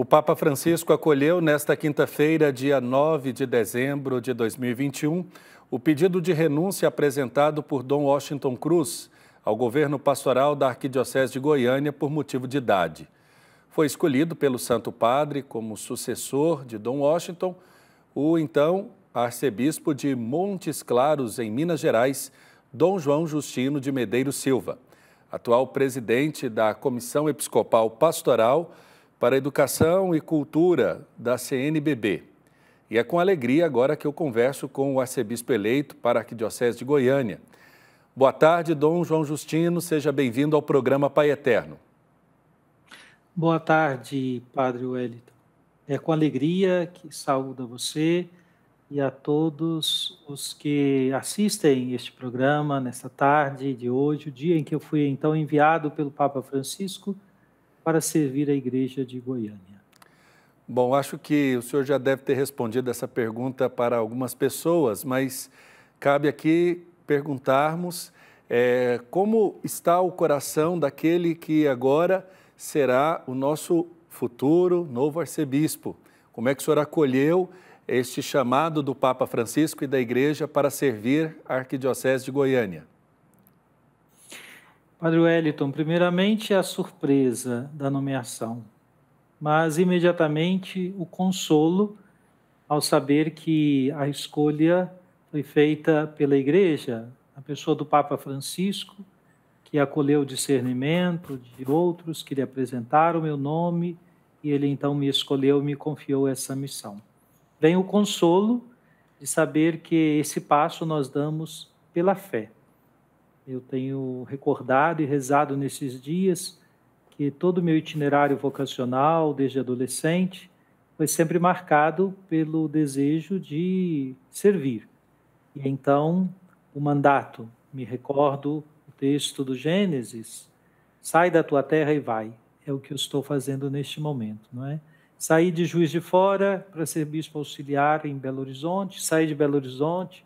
O Papa Francisco acolheu nesta quinta-feira, dia 9 de dezembro de 2021, o pedido de renúncia apresentado por Dom Washington Cruz ao governo pastoral da Arquidiocese de Goiânia por motivo de idade. Foi escolhido pelo Santo Padre como sucessor de Dom Washington, o então arcebispo de Montes Claros, em Minas Gerais, Dom João Justino de Medeiros Silva, atual presidente da Comissão Episcopal Pastoral para Educação e Cultura da CNBB. E é com alegria agora que eu converso com o arcebispo eleito para a Arquidiocese de Goiânia. Boa tarde, Dom João Justino, seja bem-vindo ao programa Pai Eterno. Boa tarde, Padre Wellington. É com alegria que saúdo a você e a todos os que assistem este programa nesta tarde de hoje, o dia em que eu fui então enviado pelo Papa Francisco para servir a igreja de Goiânia? Bom, acho que o senhor já deve ter respondido essa pergunta para algumas pessoas, mas cabe aqui perguntarmos é, como está o coração daquele que agora será o nosso futuro novo arcebispo. Como é que o senhor acolheu este chamado do Papa Francisco e da Igreja para servir a Arquidiocese de Goiânia? Padre Wellington, primeiramente a surpresa da nomeação, mas imediatamente o consolo ao saber que a escolha foi feita pela Igreja, a pessoa do Papa Francisco, que acolheu o discernimento de outros que lhe apresentaram meu nome e ele então me escolheu, e me confiou essa missão. Vem o consolo de saber que esse passo nós damos pela fé eu tenho recordado e rezado nesses dias que todo o meu itinerário vocacional, desde adolescente, foi sempre marcado pelo desejo de servir. E então, o mandato, me recordo o texto do Gênesis, sai da tua terra e vai. É o que eu estou fazendo neste momento, não é? Saí de Juiz de Fora para ser bispo auxiliar em Belo Horizonte, saí de Belo Horizonte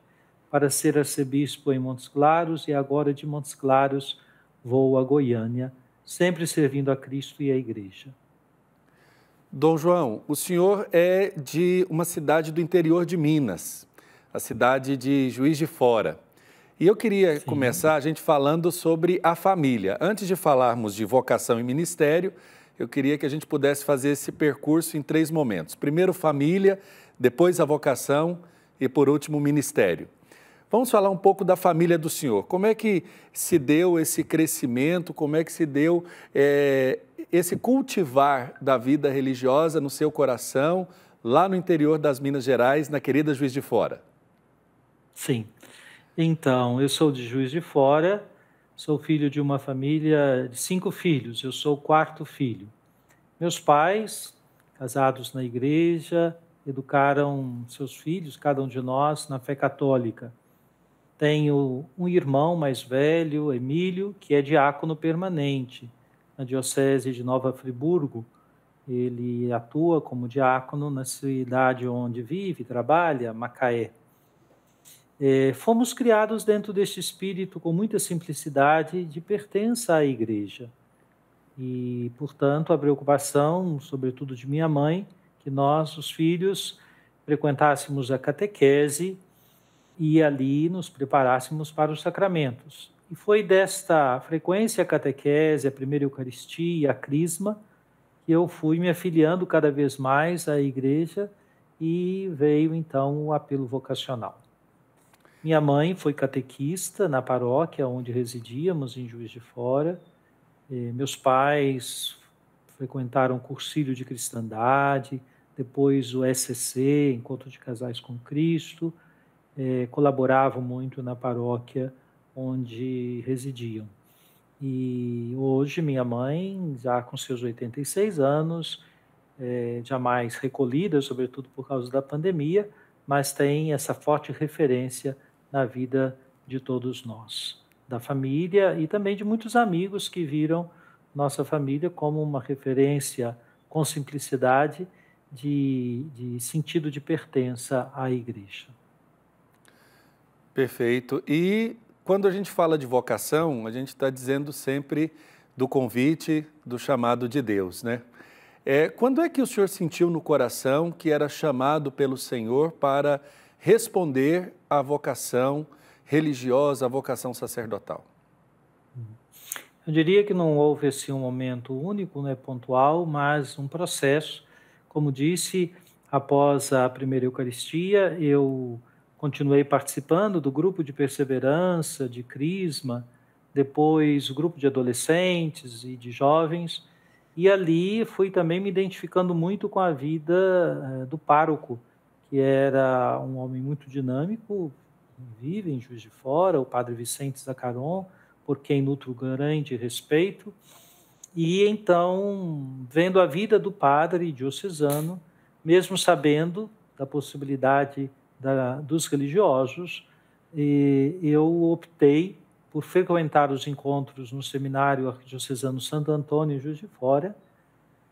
para ser arcebispo em Montes Claros e agora de Montes Claros vou a Goiânia, sempre servindo a Cristo e à Igreja. Dom João, o senhor é de uma cidade do interior de Minas, a cidade de Juiz de Fora. E eu queria Sim. começar a gente falando sobre a família. Antes de falarmos de vocação e ministério, eu queria que a gente pudesse fazer esse percurso em três momentos. Primeiro, família, depois a vocação e, por último, ministério. Vamos falar um pouco da família do senhor. Como é que se deu esse crescimento? Como é que se deu é, esse cultivar da vida religiosa no seu coração, lá no interior das Minas Gerais, na querida Juiz de Fora? Sim. Então, eu sou de Juiz de Fora, sou filho de uma família de cinco filhos, eu sou o quarto filho. Meus pais, casados na igreja, educaram seus filhos, cada um de nós, na fé católica. Tenho um irmão mais velho, Emílio, que é diácono permanente na Diocese de Nova Friburgo. Ele atua como diácono na cidade onde vive, trabalha, Macaé. É, fomos criados dentro deste espírito com muita simplicidade de pertença à igreja. E, portanto, a preocupação, sobretudo de minha mãe, que nós, os filhos, frequentássemos a catequese e ali nos preparássemos para os sacramentos. E foi desta frequência à catequese, a primeira Eucaristia, a Crisma, que eu fui me afiliando cada vez mais à igreja e veio então o apelo vocacional. Minha mãe foi catequista na paróquia onde residíamos, em Juiz de Fora. E meus pais frequentaram o cursilho de cristandade, depois o SCC, Encontro de Casais com Cristo, é, colaboravam muito na paróquia onde residiam. E hoje minha mãe, já com seus 86 anos, é, jamais recolhida, sobretudo por causa da pandemia, mas tem essa forte referência na vida de todos nós, da família e também de muitos amigos que viram nossa família como uma referência com simplicidade de, de sentido de pertença à igreja. Perfeito. E quando a gente fala de vocação, a gente está dizendo sempre do convite, do chamado de Deus, né? É, quando é que o senhor sentiu no coração que era chamado pelo Senhor para responder à vocação religiosa, à vocação sacerdotal? Eu diria que não houve assim, um momento único, né, pontual, mas um processo. Como disse, após a primeira Eucaristia, eu continuei participando do grupo de perseverança, de Crisma, depois o grupo de adolescentes e de jovens, e ali fui também me identificando muito com a vida eh, do pároco, que era um homem muito dinâmico, vive em Juiz de Fora, o padre Vicente Zacaron, por quem nutro grande respeito. E então, vendo a vida do padre diocesano, mesmo sabendo da possibilidade de da, dos religiosos, e eu optei por frequentar os encontros no seminário arquidiocesano Santo Antônio, em Juiz de Fora,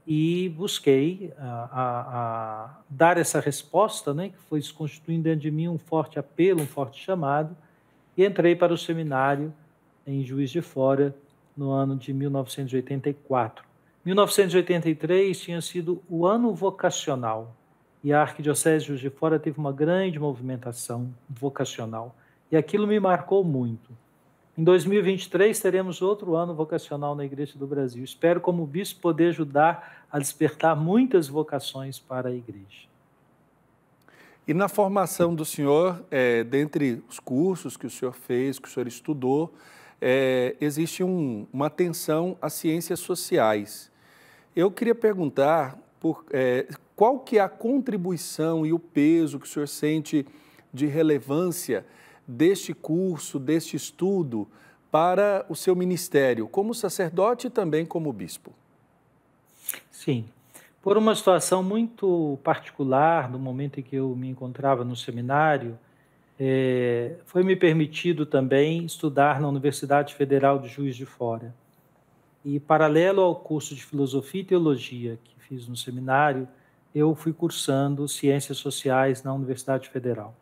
e busquei a, ah, a, a dar essa resposta, né, que foi se constituindo dentro de mim um forte apelo, um forte chamado, e entrei para o seminário em Juiz de Fora no ano de 1984. 1983 tinha sido o ano vocacional e a Arquidiocese de Fora teve uma grande movimentação vocacional. E aquilo me marcou muito. Em 2023 teremos outro ano vocacional na Igreja do Brasil. Espero, como bispo, poder ajudar a despertar muitas vocações para a Igreja. E na formação do senhor, é, dentre os cursos que o senhor fez, que o senhor estudou, é, existe um, uma atenção às ciências sociais. Eu queria perguntar por, é, qual que é a contribuição e o peso que o senhor sente de relevância deste curso, deste estudo para o seu ministério, como sacerdote e também como bispo? Sim. Por uma situação muito particular, no momento em que eu me encontrava no seminário, é, foi me permitido também estudar na Universidade Federal de Juiz de Fora. E, paralelo ao curso de Filosofia e Teologia fiz no seminário, eu fui cursando Ciências Sociais na Universidade Federal.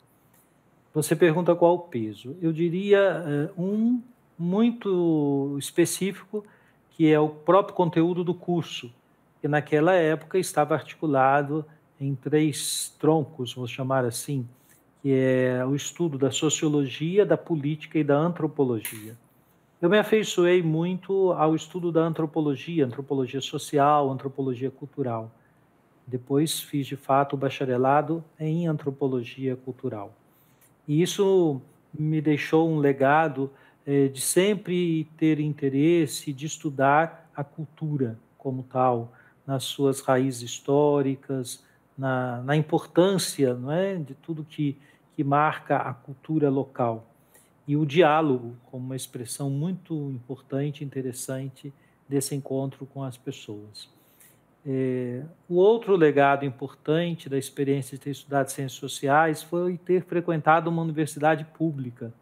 Você pergunta qual o peso. Eu diria eh, um muito específico, que é o próprio conteúdo do curso, que naquela época estava articulado em três troncos, vou chamar assim, que é o estudo da sociologia, da política e da antropologia. Eu me afeiçoei muito ao estudo da antropologia, antropologia social, antropologia cultural. Depois fiz de fato o bacharelado em antropologia cultural. E isso me deixou um legado eh, de sempre ter interesse de estudar a cultura como tal, nas suas raízes históricas, na, na importância não é, de tudo que, que marca a cultura local e o diálogo como uma expressão muito importante, interessante desse encontro com as pessoas. É, o outro legado importante da experiência de ter estudado ciências sociais foi ter frequentado uma universidade pública.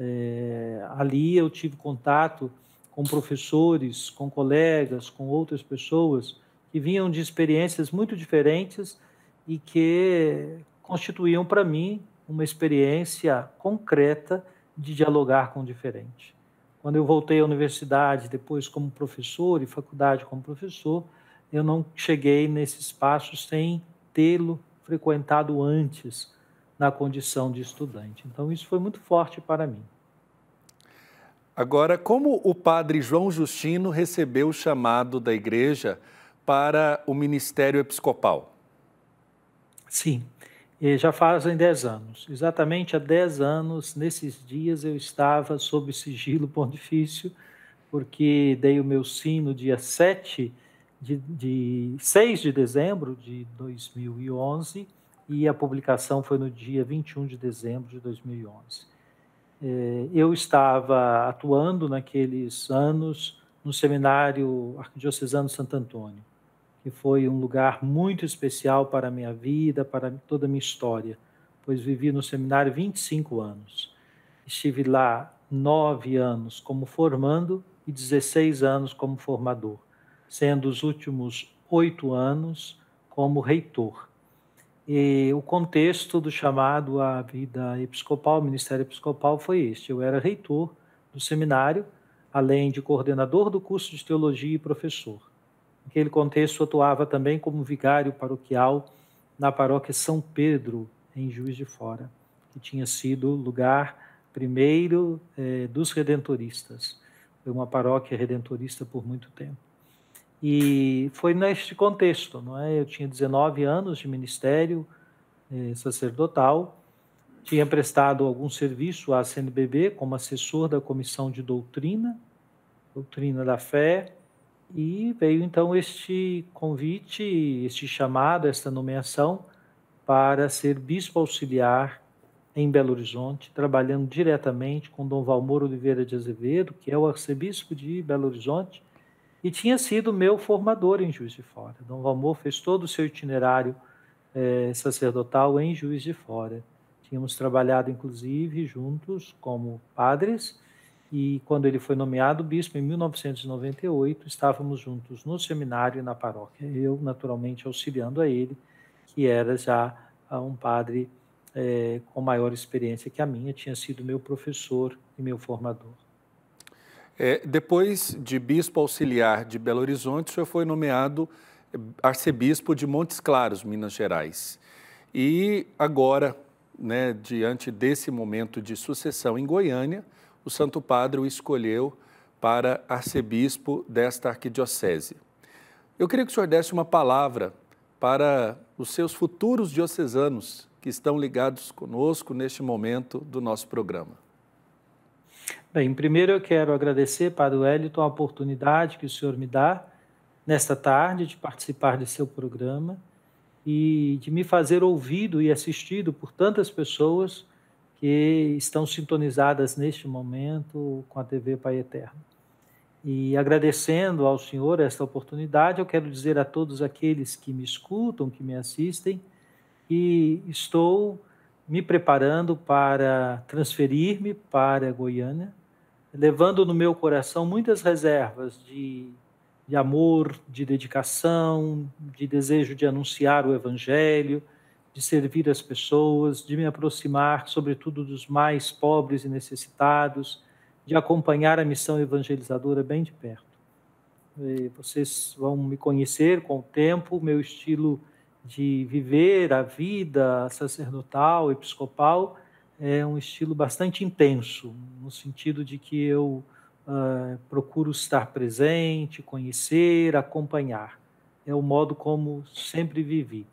É, ali eu tive contato com professores, com colegas, com outras pessoas que vinham de experiências muito diferentes e que constituíam para mim uma experiência concreta de dialogar com o diferente. Quando eu voltei à universidade, depois como professor e faculdade como professor, eu não cheguei nesse espaço sem tê-lo frequentado antes na condição de estudante. Então isso foi muito forte para mim. Agora, como o padre João Justino recebeu o chamado da igreja para o ministério episcopal? Sim. E já fazem 10 anos. Exatamente há 10 anos, nesses dias, eu estava sob sigilo pontifício, porque dei o meu sino dia 7 de, de 6 de dezembro de 2011 e a publicação foi no dia 21 de dezembro de 2011. É, eu estava atuando naqueles anos no Seminário Arquidiocesano Santo Antônio que foi um lugar muito especial para a minha vida, para toda a minha história, pois vivi no seminário 25 anos. Estive lá nove anos como formando e 16 anos como formador, sendo os últimos oito anos como reitor. E o contexto do chamado à vida episcopal, ministério episcopal, foi este. Eu era reitor do seminário, além de coordenador do curso de teologia e professor. Naquele contexto, atuava também como vigário paroquial na paróquia São Pedro, em Juiz de Fora, que tinha sido lugar primeiro eh, dos redentoristas. Foi uma paróquia redentorista por muito tempo. E foi neste contexto, não é? Eu tinha 19 anos de ministério eh, sacerdotal, tinha prestado algum serviço à CNBB como assessor da comissão de doutrina, doutrina da fé, e veio então este convite, este chamado, esta nomeação para ser bispo auxiliar em Belo Horizonte, trabalhando diretamente com Dom Valmor Oliveira de Azevedo, que é o arcebispo de Belo Horizonte, e tinha sido meu formador em Juiz de Fora. Dom Valmor fez todo o seu itinerário eh, sacerdotal em Juiz de Fora. Tínhamos trabalhado, inclusive, juntos como padres e quando ele foi nomeado bispo em 1998, estávamos juntos no seminário e na paróquia. Eu, naturalmente, auxiliando a ele, que era já ah, um padre é, com maior experiência que a minha, tinha sido meu professor e meu formador. É, depois de bispo auxiliar de Belo Horizonte, o senhor foi nomeado eh, arcebispo de Montes Claros, Minas Gerais. E agora, né, diante desse momento de sucessão em Goiânia, o Santo Padre o escolheu para arcebispo desta arquidiocese. Eu queria que o senhor desse uma palavra para os seus futuros diocesanos que estão ligados conosco neste momento do nosso programa. Bem, primeiro eu quero agradecer, Padre Wellington, a oportunidade que o senhor me dá nesta tarde de participar de seu programa e de me fazer ouvido e assistido por tantas pessoas que estão sintonizadas neste momento com a TV Pai Eterno. E agradecendo ao Senhor esta oportunidade, eu quero dizer a todos aqueles que me escutam, que me assistem, que estou me preparando para transferir-me para Goiânia, levando no meu coração muitas reservas de, de amor, de dedicação, de desejo de anunciar o Evangelho, de servir as pessoas, de me aproximar, sobretudo, dos mais pobres e necessitados, de acompanhar a missão evangelizadora bem de perto. E vocês vão me conhecer com o tempo, meu estilo de viver a vida sacerdotal, episcopal, é um estilo bastante intenso, no sentido de que eu uh, procuro estar presente, conhecer, acompanhar. É o modo como sempre vivi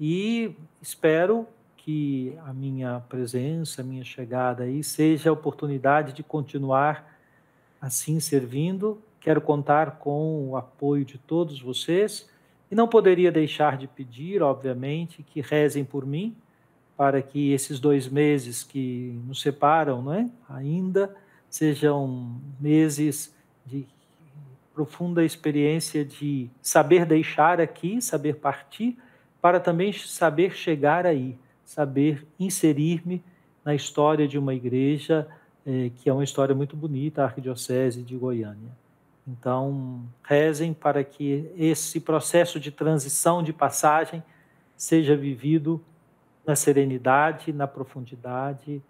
e espero que a minha presença, a minha chegada aí seja a oportunidade de continuar assim servindo. Quero contar com o apoio de todos vocês e não poderia deixar de pedir, obviamente, que rezem por mim para que esses dois meses que nos separam, não é? Ainda sejam meses de profunda experiência de saber deixar aqui, saber partir para também saber chegar aí, saber inserir-me na história de uma igreja eh, que é uma história muito bonita, a Arquidiocese de Goiânia. Então, rezem para que esse processo de transição, de passagem, seja vivido na serenidade, na profundidade,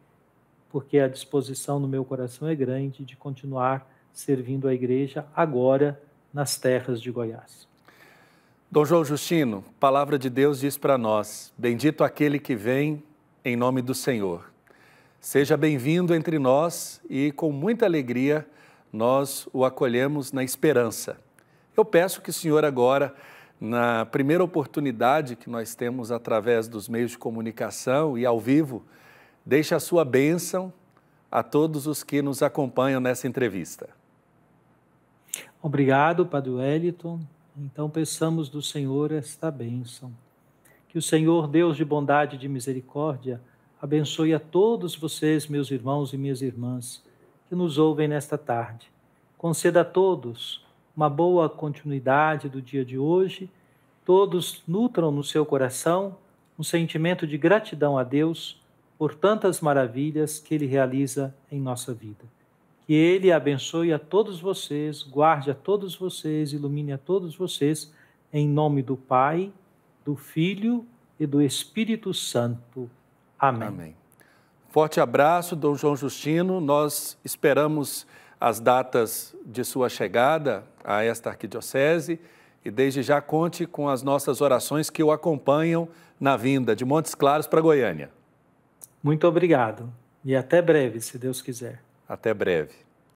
porque a disposição no meu coração é grande de continuar servindo a igreja agora nas terras de Goiás. Dom João Justino, palavra de Deus diz para nós: Bendito aquele que vem em nome do Senhor. Seja bem-vindo entre nós e com muita alegria nós o acolhemos na esperança. Eu peço que o Senhor agora, na primeira oportunidade que nós temos através dos meios de comunicação e ao vivo, deixe a sua bênção a todos os que nos acompanham nessa entrevista. Obrigado, Padre Wellington. Então peçamos do Senhor esta bênção. Que o Senhor, Deus de bondade e de misericórdia, abençoe a todos vocês, meus irmãos e minhas irmãs, que nos ouvem nesta tarde. Conceda a todos uma boa continuidade do dia de hoje. Todos nutram no seu coração um sentimento de gratidão a Deus por tantas maravilhas que ele realiza em nossa vida. Que Ele abençoe a todos vocês, guarde a todos vocês, ilumine a todos vocês, em nome do Pai, do Filho e do Espírito Santo. Amém. Amém. Forte abraço, Dom João Justino. Nós esperamos as datas de sua chegada a esta arquidiocese e desde já conte com as nossas orações que o acompanham na vinda de Montes Claros para Goiânia. Muito obrigado e até breve, se Deus quiser. Até breve.